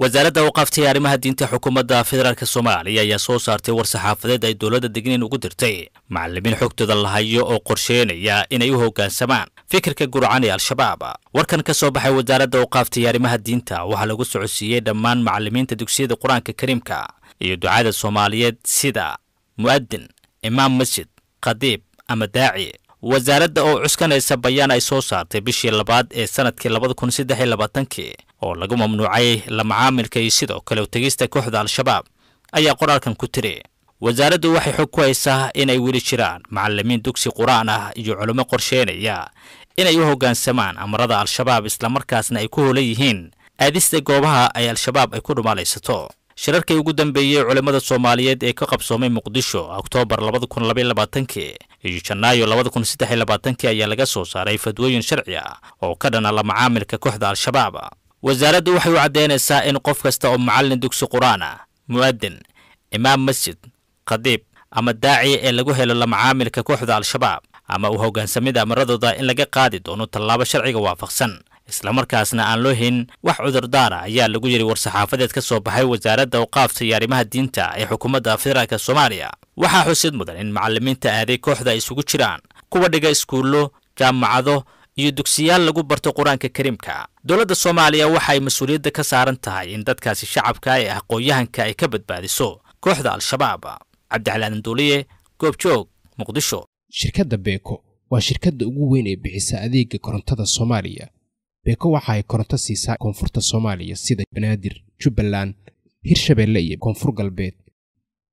wasaaradda waqaftay arrimaha diinta xukuumadda federaalk soomaaliya ayaa soo saartay war saxaafadeed ay dowladda degneyn ugu dirtay macalimiin xogtooda la hayo oo qorsheynaya inay u hoggaansamaan fikirka gurcan ee al-shabaab warkan ka soo baxay wasaaradda waqaaftay arrimaha diinta waxaa lagu socodsiiyey dhammaan macalimiinta dugsiyada qur-aanka kariimka iyo ducada soomaaliyeed sida mu'adin imaam masjid khadiib ama daaci wasaaradda oo cuskanaysa bayaan ay soo saartay bishii labaad ee sanadkii labada kun saddex iyo labaatankii oo lagu mamnuucay la macaamilka iyo sidoo kale tegista kooxda al-shabaab ayaa qoraalkan ku tiri wasaaraddu waxay xog ku haysaa inay weli jiraan macallimiin dugsi qur-aan ah iyo culimmo qorsheynaya inay u hoggaansamaan amarada al-shabaab islamarkaasna ay ku holan yihiin aadista goobaha ay al-shabaab ay ku dhumaalaysato shirarkii ugu dambeeyey culimmada soomaaliyeed ee ka qabsoomay muqdisho oktoobar labaatankii iyo janaayo labada kun labaatankii ayaa laga soo saaray fadwooyin sharci ah oo ka dhana la macaamilka kooxda al-shabaab wasaaraddu waxay u caddaynaysaa in qof kasta oo macallin dugsi qur-aan ah mu'adin imaam masjid khadiib ama daaci ee lagu helo lamacaamilka kooxda al-shabaab ama u hoggaansamida amaradooda in laga qaadi doono tallaabo sharciga waafaqsan islamarkaasna aan loo helin wax cudurdaara ayaa lagu yidhi war-saxaafadeed ka soo baxay wasaaradda awqaafta iyo arrimaha diinta ee xukuumadda federaalka soomaaliya waxaa xusid mudan in macallimiinta aaday kooxda ay isugu jiraan kuwa dhiga iskuullo jaamacado iyo dugsiyaal lagu barto qur-aanka kariimka dowladda soomaaliya waxa ay mas-uuliyadda ka saaran tahay in dadkaasi shacabka ee ah qooyahanka ay ka badbaadiso kooxda al-shabaab cabdixalaan anduuliye goobjoog muqdisho shirkadda beeko waa shirkadda ugu weyn ee bixisa adeega korontada soomaaliya beeko waxa ay koronto siisaa koonfurta soomaaliya sida banaadir jubbaland hirshabeelle iyo koonfur galbeed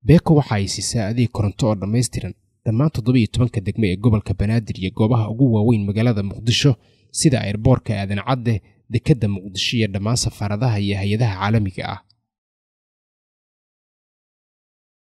beeko waxa ay siisaa adeeg koronto oo dhammaystiran dhammaan toddobiyo tobanka degmo ee gobolka banaadir iyo goobaha ugu waaweyn magaalada muqdisho sida ayrboorka aadan cadde dekedda muqdisho iyo dhammaan safaaradaha iyo hay-adaha caalamiga ah